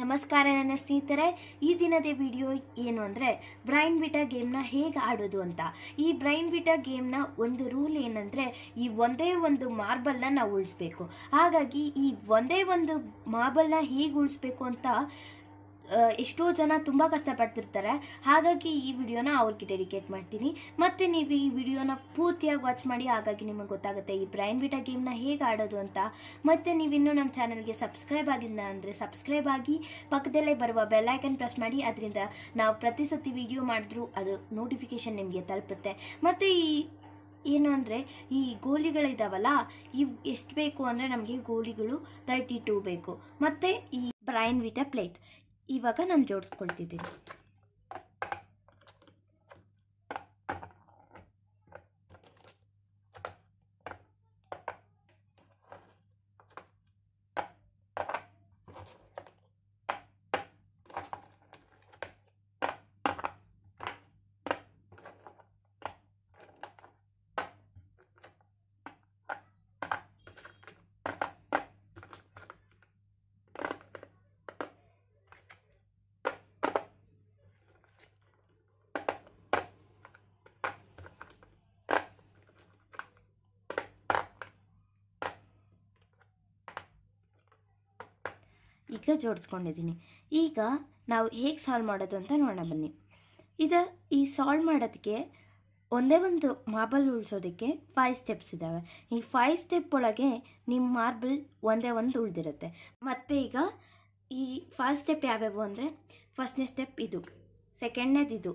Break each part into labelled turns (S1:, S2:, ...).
S1: ನಮಸ್ಕಾರ ನನ್ನ ಸ್ನೇಹಿತರೆ ಈ ದಿನದ ವಿಡಿಯೋ ಏನು ಅಂದರೆ ಬ್ರೈನ್ ವಿಟ ಗೇಮ್ನ ಹೇಗೆ ಆಡೋದು ಅಂತ ಈ ಬ್ರೈನ್ ಬಿಟ ಗೇಮ್ನ ಒಂದು ರೂಲ್ ಏನಂದರೆ ಈ ಒಂದೇ ಒಂದು ಮಾರ್ಬಲ್ನ ನಾವು ಉಳಿಸ್ಬೇಕು ಹಾಗಾಗಿ ಈ ಒಂದೇ ಒಂದು ಮಾರ್ಬಲ್ನ ಹೇಗೆ ಉಳಿಸ್ಬೇಕು ಅಂತ ಎಷ್ಟೋ ಜನ ತುಂಬ ಕಷ್ಟಪಡ್ತಿರ್ತಾರೆ ಹಾಗಾಗಿ ಈ ವಿಡಿಯೋನ ಅವ್ರಿಗೆ ಡೆಡಿಕೇಟ್ ಮಾಡ್ತೀನಿ ಮತ್ತು ನೀವು ಈ ವಿಡಿಯೋನ ಪೂರ್ತಿಯಾಗಿ ವಾಚ್ ಮಾಡಿ ಹಾಗಾಗಿ ನಿಮಗೆ ಗೊತ್ತಾಗುತ್ತೆ ಈ ಬ್ರೈನ್ ಬಿಟಾ ಗೇಮ್ನ ಹೇಗೆ ಆಡೋದು ಅಂತ ಮತ್ತು ನೀವಿನ್ನೂ ನಮ್ಮ ಚಾನಲ್ಗೆ ಸಬ್ಸ್ಕ್ರೈಬ್ ಆಗಿಲ್ಲ ಅಂದರೆ ಸಬ್ಸ್ಕ್ರೈಬ್ ಆಗಿ ಪಕ್ಕದಲ್ಲೇ ಬರುವ ಬೆಲ್ಲೈಕನ್ ಪ್ರೆಸ್ ಮಾಡಿ ಅದರಿಂದ ನಾವು ಪ್ರತಿ ಸತಿ ವಿಡಿಯೋ ಮಾಡಿದ್ರೂ ಅದು ನೋಟಿಫಿಕೇಶನ್ ನಿಮಗೆ ತಲುಪುತ್ತೆ ಮತ್ತು ಈ ಏನು ಅಂದರೆ ಈ ಗೋಲಿಗಳಿದಾವಲ್ಲ ಇವು ಎಷ್ಟು ಬೇಕು ಅಂದರೆ ನಮಗೆ ಗೋಲಿಗಳು ತರ್ಟಿ ಟೂ ಬೇಕು ಮತ್ತು ಈ ಬ್ರೈನ್ ವಿಟಾ ಪ್ಲೇಟ್ ಇವಾಗ ನಾನು ಜೋಡಿಸ್ಕೊಳ್ತಿದ್ದೀನಿ ಈಗ ಜೋಡಿಸ್ಕೊಂಡಿದ್ದೀನಿ ಈಗ ನಾವು ಹೇಗೆ ಸಾಲ್ವ್ ಮಾಡೋದು ಅಂತ ನೋಡೋಣ ಬನ್ನಿ ಇದು ಈ ಸಾಲ್ವ್ ಮಾಡೋದಕ್ಕೆ ಒಂದೇ ಒಂದು ಮಾರ್ಬಲ್ ಉಳಿಸೋದಕ್ಕೆ ಫೈವ್ ಸ್ಟೆಪ್ಸ್ ಇದ್ದಾವೆ ಈ ಫೈವ್ ಸ್ಟೆಪ್ ಒಳಗೆ ನಿಮ್ಮ ಮಾರ್ಬಲ್ ಒಂದೇ ಒಂದು ಉಳಿದಿರುತ್ತೆ ಮತ್ತು ಈಗ ಈ ಫಸ್ಟ್ ಸ್ಟೆಪ್ ಯಾವ್ಯಾವು ಅಂದರೆ ಫಸ್ಟ್ನೇ ಸ್ಟೆಪ್ ಇದು ಸೆಕೆಂಡ್ನೇದು ಇದು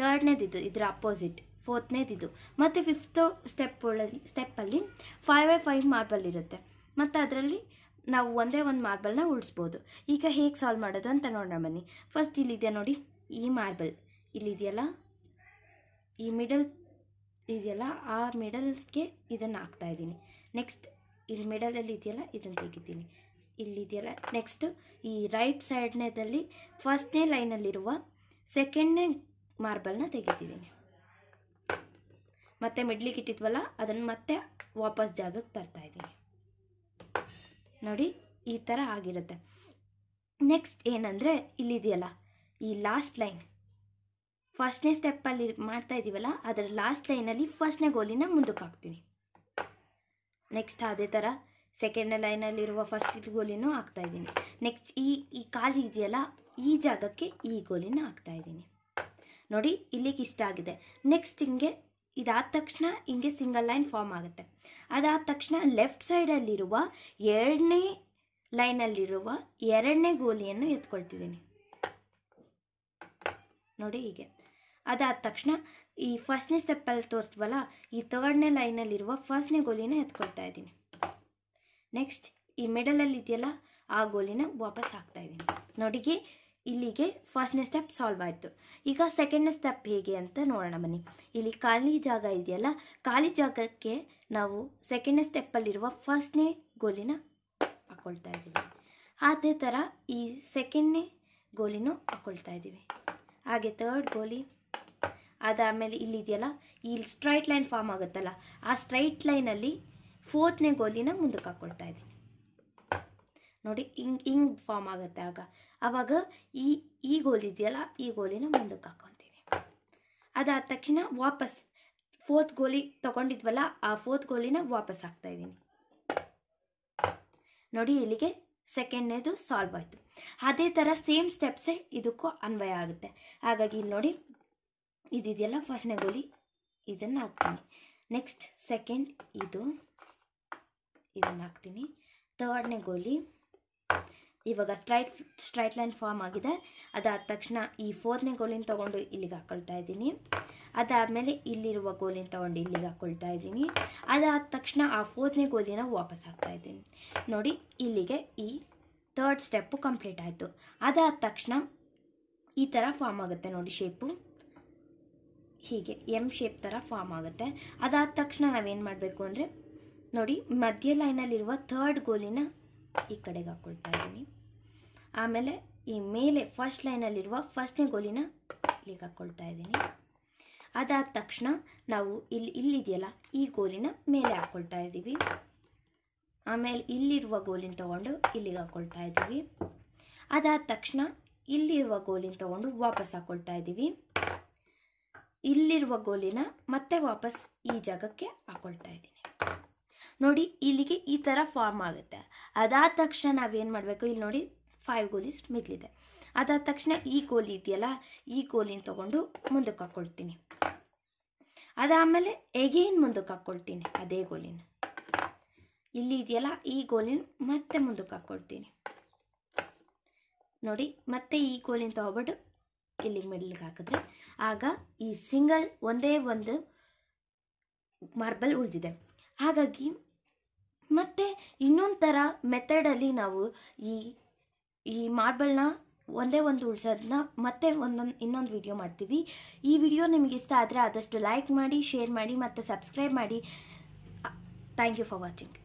S1: ತರ್ಡ್ನೇದು ಇದು ಇದರ ಅಪೋಸಿಟ್ ಫೋರ್ತ್ನೇದು ಇದು ಮತ್ತು ಫಿಫ್ತ್ ಸ್ಟೆಪ್ ಸ್ಟೆಪ್ಪಲ್ಲಿ ಫೈವ್ ಬೈ ಫೈವ್ ಮಾರ್ಬಲ್ ಇರುತ್ತೆ ಮತ್ತು ಅದರಲ್ಲಿ ನಾವು ಒಂದೇ ಒಂದು ಮಾರ್ಬಲ್ನ ಉಳಿಸ್ಬೋದು ಈಗ ಹೇಗೆ ಸಾಲ್ವ್ ಮಾಡೋದು ಅಂತ ನೋಡೋಣ ಬನ್ನಿ ಫಸ್ಟ್ ಇಲ್ಲಿದೆಯಾ ನೋಡಿ ಈ ಮಾರ್ಬಲ್ ಇಲ್ಲಿದೆಯಲ್ಲ ಈ ಮಿಡಲ್ ಇದೆಯಲ್ಲ ಆ ಮಿಡಲ್ಗೆ ಇದನ್ನು ಹಾಕ್ತಾ ಇದ್ದೀನಿ ನೆಕ್ಸ್ಟ್ ಇಲ್ಲಿ ಮಿಡಲಲ್ಲಿ ಇದೆಯಲ್ಲ ಇದನ್ನು ತೆಗಿತೀನಿ ಇಲ್ಲಿದೆಯಲ್ಲ ನೆಕ್ಸ್ಟು ಈ ರೈಟ್ ಸೈಡ್ನೇದಲ್ಲಿ ಫಸ್ಟ್ನೇ ಲೈನಲ್ಲಿರುವ ಸೆಕೆಂಡ್ನೇ ಮಾರ್ಬಲ್ನ ತೆಗಿತಿದ್ದೀನಿ ಮತ್ತು ಮಿಡ್ಲಿಗೆ ಇಟ್ಟಿದ್ವಲ್ಲ ಅದನ್ನು ಮತ್ತೆ ವಾಪಸ್ ಜಾಗಕ್ಕೆ ತರ್ತಾಯಿದ್ದೀನಿ ನೋಡಿ ಈ ಥರ ಆಗಿರುತ್ತೆ ನೆಕ್ಸ್ಟ್ ಏನಂದರೆ ಇಲ್ಲಿದೆಯಲ್ಲ ಈ ಲಾಸ್ಟ್ ಲೈನ್ ಫಸ್ಟ್ನೇ ಸ್ಟೆಪ್ಪಲ್ಲಿ ಮಾಡ್ತಾ ಇದ್ದೀವಲ್ಲ ಅದರ ಲಾಸ್ಟ್ ಲೈನಲ್ಲಿ ಫಸ್ಟ್ನೇ ಗೋಲಿನ ಮುಂದಕ್ಕೆ ಹಾಕ್ತೀನಿ ನೆಕ್ಸ್ಟ್ ಅದೇ ಥರ ಸೆಕೆಂಡ್ ಲೈನಲ್ಲಿರುವ ಫಸ್ಟ್ ಗೋಲಿನೂ ಹಾಕ್ತಾ ಇದ್ದೀನಿ ನೆಕ್ಸ್ಟ್ ಈ ಈ ಖಾಲಿ ಇದೆಯಲ್ಲ ಈ ಜಾಗಕ್ಕೆ ಈ ಗೋಲಿನ ಹಾಕ್ತಾ ಇದ್ದೀನಿ ನೋಡಿ ಇಲ್ಲಿಗೆ ಇಷ್ಟ ಆಗಿದೆ ನೆಕ್ಸ್ಟ್ ಹಿಂಗೆ ಇದಾದ ತಕ್ಷಣ ಹಿಂಗೆ ಸಿಂಗಲ್ ಲೈನ್ ಫಾರ್ಮ್ ಆಗುತ್ತೆ ಅದಾದ ತಕ್ಷಣ ಲೆಫ್ಟ್ ಸೈಡಲ್ಲಿರುವ ಎರಡನೇ ಲೈನಲ್ಲಿರುವ ಎರಡನೇ ಗೋಲಿಯನ್ನು ಎತ್ಕೊಳ್ತಿದ್ದೀನಿ ನೋಡಿ ಹೀಗೆ ಅದಾದ ತಕ್ಷಣ ಈ ಫಸ್ಟ್ನೇ ಸ್ಟೆಪ್ಪಲ್ಲಿ ತೋರಿಸ್ತೀವಲ್ಲ ಈ ತರ್ಡ್ನೇ ಲೈನಲ್ಲಿರುವ ಫಸ್ಟ್ನೇ ಗೋಲಿನ ಎತ್ಕೊಳ್ತಾ ಇದ್ದೀನಿ ನೆಕ್ಸ್ಟ್ ಈ ಮಿಡಲಲ್ಲಿ ಇದೆಯಲ್ಲ ಆ ಗೋಲಿನ ವಾಪಸ್ ಹಾಕ್ತಾ ಇದ್ದೀನಿ ನೋಡಿಗೆ ಇಲ್ಲಿಗೆ ಫಸ್ಟ್ನೇ ಸ್ಟೆಪ್ ಸಾಲ್ವ್ ಆಯಿತು ಈಗ ಸೆಕೆಂಡ್ನೇ ಸ್ಟೆಪ್ ಹೇಗೆ ಅಂತ ನೋಡೋಣ ಬನ್ನಿ ಇಲ್ಲಿ ಖಾಲಿ ಜಾಗ ಇದೆಯಲ್ಲ ಖಾಲಿ ಜಾಗಕ್ಕೆ ನಾವು ಸೆಕೆಂಡ್ನೇ ಸ್ಟೆಪ್ಪಲ್ಲಿರುವ ಫಸ್ಟ್ನೇ ಗೋಲಿನ ಹಾಕ್ಕೊಳ್ತಾ ಇದ್ದೀವಿ ಅದೇ ಥರ ಈ ಸೆಕೆಂಡ್ನೇ ಗೋಲಿನೂ ಹಾಕ್ಕೊಳ್ತಾ ಇದ್ದೀವಿ ಹಾಗೆ ತರ್ಡ್ ಗೋಲಿ ಅದಾದಮೇಲೆ ಇಲ್ಲಿದೆಯಲ್ಲ ಇಲ್ಲಿ ಸ್ಟ್ರೈಟ್ ಲೈನ್ ಫಾರ್ಮ್ ಆಗುತ್ತಲ್ಲ ಆ ಸ್ಟ್ರೈಟ್ ಲೈನಲ್ಲಿ ಫೋರ್ತ್ನೇ ಗೋಲಿನ ಮುಂದಕ್ಕೆ ಹಾಕ್ಕೊಳ್ತಾ ಇದ್ದೀವಿ ನೋಡಿ ಹಿಂಗೆ ಹಿಂಗೆ ಫಾರ್ಮ್ ಆಗುತ್ತೆ ಆಗ ಆವಾಗ ಈ ಈ ಗೋಲಿದೆಯಲ್ಲ ಇದೆಯಲ್ಲ ಈ ಗೋಲಿನ ಮುಂದಕ್ಕೆ ಹಾಕೊತೀನಿ ಅದಾದ ತಕ್ಷಣ ವಾಪಸ್ ಫೋರ್ತ್ ಗೋಲಿ ತಗೊಂಡಿದ್ವಲ್ಲ ಆ ಫೋರ್ತ್ ಗೋಲಿನ ವಾಪಸ್ ಹಾಕ್ತಾ ಇದ್ದೀನಿ ನೋಡಿ ಇಲ್ಲಿಗೆ ಸೆಕೆಂಡ್ನೇದು ಸಾಲ್ವ್ ಆಯಿತು ಅದೇ ಥರ ಸೇಮ್ ಸ್ಟೆಪ್ಸೇ ಇದಕ್ಕೂ ಅನ್ವಯ ಆಗುತ್ತೆ ಹಾಗಾಗಿ ಇಲ್ಲಿ ನೋಡಿ ಇದಿದೆಯಲ್ಲ ಫಸ್ಟ್ನೇ ಗೋಲಿ ಇದನ್ನು ಹಾಕ್ತೀನಿ ನೆಕ್ಸ್ಟ್ ಸೆಕೆಂಡ್ ಇದು ಇದನ್ನು ಹಾಕ್ತೀನಿ ಥರ್ಡ್ನೇ ಗೋಲಿ ಇವಾಗ ಸ್ಟ್ರೈಟ್ ಸ್ಟ್ರೈಟ್ ಲೈನ್ ಫಾರ್ಮ್ ಆಗಿದೆ ಅದಾದ ತಕ್ಷಣ ಈ ಫೋರ್ನೇ ಗೋಲಿನ ತೊಗೊಂಡು ಇಲ್ಲಿಗೆ ಹಾಕ್ಕೊಳ್ತಾ ಇದ್ದೀನಿ ಅದಾದಮೇಲೆ ಇಲ್ಲಿರುವ ಗೋಲಿನ ತೊಗೊಂಡು ಇಲ್ಲಿಗೆ ಹಾಕ್ಕೊಳ್ತಾ ಇದ್ದೀನಿ ಅದಾದ ತಕ್ಷಣ ಆ ಫೋರ್ನೇ ಗೋಲಿನ ವಾಪಸ್ ಹಾಕ್ತಾ ಇದ್ದೀನಿ ನೋಡಿ ಇಲ್ಲಿಗೆ ಈ ಥರ್ಡ್ ಸ್ಟೆಪ್ಪು ಕಂಪ್ಲೀಟ್ ಆಯಿತು ಅದಾದ ತಕ್ಷಣ ಈ ಥರ ಫಾರ್ಮ್ ಆಗುತ್ತೆ ನೋಡಿ ಶೇಪು ಹೀಗೆ ಎಮ್ ಶೇಪ್ ಥರ ಫಾರ್ಮ್ ಆಗುತ್ತೆ ಅದಾದ ತಕ್ಷಣ ನಾವೇನು ಮಾಡಬೇಕು ಅಂದರೆ ನೋಡಿ ಮಧ್ಯ ಲೈನಲ್ಲಿರುವ ಥರ್ಡ್ ಗೋಲಿನ ಈ ಕಡೆಗೆ ಹಾಕ್ಕೊಳ್ತಾ ಇದ್ದೀನಿ ಆಮೇಲೆ ಈ ಮೇಲೆ ಫಸ್ಟ್ ಲೈನಲ್ಲಿರುವ ಫಸ್ಟ್ನೇ ಗೋಲಿನ ಇಲ್ಲಿಗೆ ಹಾಕ್ಕೊಳ್ತಾ ಇದ್ದೀನಿ ಅದಾದ ತಕ್ಷಣ ನಾವು ಇಲ್ಲಿ ಇಲ್ಲಿದೆಯಲ್ಲ ಈ ಗೋಲಿನ ಮೇಲೆ ಹಾಕ್ಕೊಳ್ತಾ ಇದ್ದೀವಿ ಆಮೇಲೆ ಇಲ್ಲಿರುವ ಗೋಲಿನ ತೊಗೊಂಡು ಇಲ್ಲಿಗೆ ಹಾಕ್ಕೊಳ್ತಾ ಇದ್ದೀವಿ ಅದಾದ ತಕ್ಷಣ ಇಲ್ಲಿರುವ ಗೋಲಿನ ತೊಗೊಂಡು ವಾಪಸ್ ಹಾಕ್ಕೊಳ್ತಾ ಇದ್ದೀವಿ ಇಲ್ಲಿರುವ ಗೋಲಿನ ಮತ್ತೆ ವಾಪಸ್ ಈ ಜಾಗಕ್ಕೆ ಹಾಕ್ಕೊಳ್ತಾ ಇದ್ದೀನಿ ನೋಡಿ ಇಲ್ಲಿಗೆ ಈ ಥರ ಫಾರ್ಮ್ ಆಗುತ್ತೆ ಅದಾದ ತಕ್ಷಣ ನಾವೇನು ಮಾಡಬೇಕು ಇಲ್ಲಿ ನೋಡಿ ಫೈವ್ ಗೋಲೀಸ್ ಮಿಗಿಲಿದೆ ಅದಾದ ತಕ್ಷಣ ಈ ಗೋಲಿ ಇದೆಯಲ್ಲ ಈ ಗೋಲಿನ ತಗೊಂಡು ಮುಂದಕ್ಕೆ ಹಾಕ್ಕೊಳ್ತೀನಿ ಅದಾದಮೇಲೆ ಎಗೇನ್ ಮುಂದಕ್ಕೆ ಹಾಕ್ಕೊಳ್ತೀನಿ ಅದೇ ಗೋಲಿನ ಇಲ್ಲಿ ಇದೆಯಲ್ಲ ಈ ಗೋಲಿನ ಮತ್ತೆ ಮುಂದಕ್ಕೆ ಹಾಕ್ಕೊಳ್ತೀನಿ ನೋಡಿ ಮತ್ತೆ ಈ ಗೋಲಿನ ತೊಗೊಬಿಟ್ಟು ಇಲ್ಲಿ ಮಿಡ್ಲಿಗೆ ಹಾಕಿದ್ರೆ ಆಗ ಈ ಸಿಂಗಲ್ ಒಂದೇ ಒಂದು ಮಾರ್ಬಲ್ ಉಳಿದಿದೆ ಹಾಗಾಗಿ ಮತ್ತು ಇನ್ನೊಂದು ಥರ ಮೆಥಡಲ್ಲಿ ನಾವು ಈ ಈ ಮಾರ್ಬಲ್ನ ಒಂದೇ ಒಂದು ಉಳಿಸೋದನ್ನ ಮತ್ತೆ ಒಂದೊಂದು ಇನ್ನೊಂದು ವಿಡಿಯೋ ಮಾಡ್ತೀವಿ ಈ ವಿಡಿಯೋ ನಿಮಗೆ ಇಷ್ಟ ಆದರೆ ಆದಷ್ಟು ಲೈಕ್ ಮಾಡಿ ಶೇರ್ ಮಾಡಿ ಮತ್ತು ಸಬ್ಸ್ಕ್ರೈಬ್ ಮಾಡಿ ಥ್ಯಾಂಕ್ ಯು ಫಾರ್ ವಾಚಿಂಗ್